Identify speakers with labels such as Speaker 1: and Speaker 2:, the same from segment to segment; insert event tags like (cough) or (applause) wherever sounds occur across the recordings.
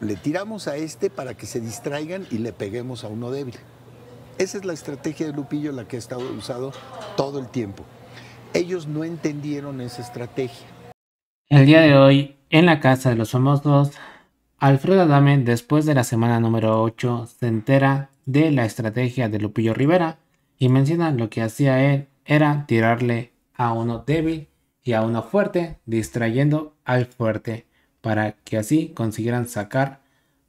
Speaker 1: le tiramos a este para que se distraigan y le peguemos a uno débil. Esa es la estrategia de Lupillo, la que ha estado usado todo el tiempo. Ellos no entendieron esa estrategia. El día de hoy, en la casa de los dos, Alfredo Adame, después de la semana número 8, se entera de la estrategia de Lupillo Rivera y menciona lo que hacía él era tirarle a uno débil y a uno fuerte, distrayendo al fuerte para que así consiguieran sacar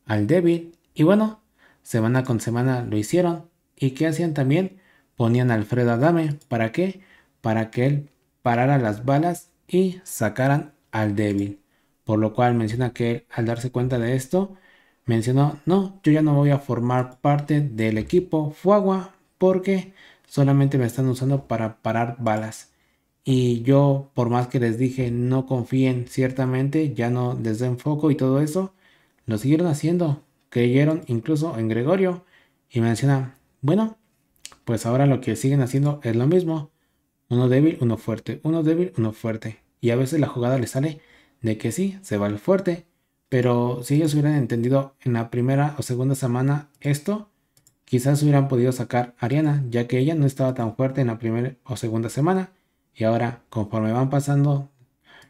Speaker 1: al débil. Y bueno, semana con semana lo hicieron. ¿Y qué hacían también? Ponían a Alfredo Adame. ¿Para qué? Para que él parara las balas y sacaran al débil. Por lo cual menciona que él, al darse cuenta de esto, mencionó, no, yo ya no voy a formar parte del equipo Fuagua porque solamente me están usando para parar balas. Y yo, por más que les dije no confíen ciertamente, ya no les den foco y todo eso, lo siguieron haciendo. Creyeron incluso en Gregorio y mencionan, bueno, pues ahora lo que siguen haciendo es lo mismo. Uno débil, uno fuerte, uno débil, uno fuerte. Y a veces la jugada les sale de que sí, se va el fuerte. Pero si ellos hubieran entendido en la primera o segunda semana esto, quizás hubieran podido sacar a Ariana, ya que ella no estaba tan fuerte en la primera o segunda semana y ahora, conforme van pasando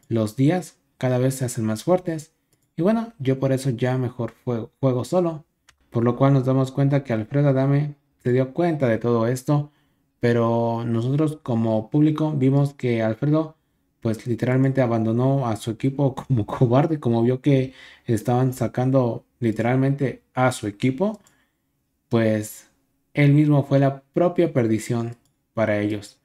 Speaker 1: los días, cada vez se hacen más fuertes. Y bueno, yo por eso ya mejor juego, solo. Por lo cual nos damos cuenta que Alfredo Adame se dio cuenta de todo esto. Pero nosotros como público vimos que Alfredo pues literalmente abandonó a su equipo (laughs) como cobarde, como vio que estaban sacando literalmente a su equipo, pues él mismo fue la propia perdición para ellos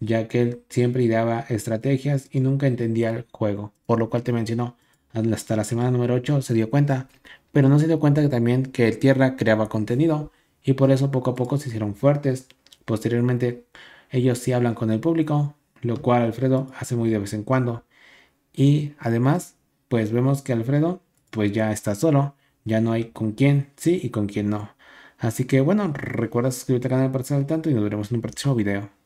Speaker 1: ya que él siempre ideaba estrategias y nunca entendía el juego, por lo cual te mencionó, hasta la semana número 8 se dio cuenta, pero no se dio cuenta que también que Tierra creaba contenido y por eso poco a poco se hicieron fuertes. Posteriormente ellos sí hablan con el público, lo cual Alfredo hace muy de vez en cuando. Y además, pues vemos que Alfredo pues ya está solo, ya no hay con quién sí y con quién no. Así que bueno, recuerda suscribirte al canal para estar al tanto y nos veremos en un próximo video.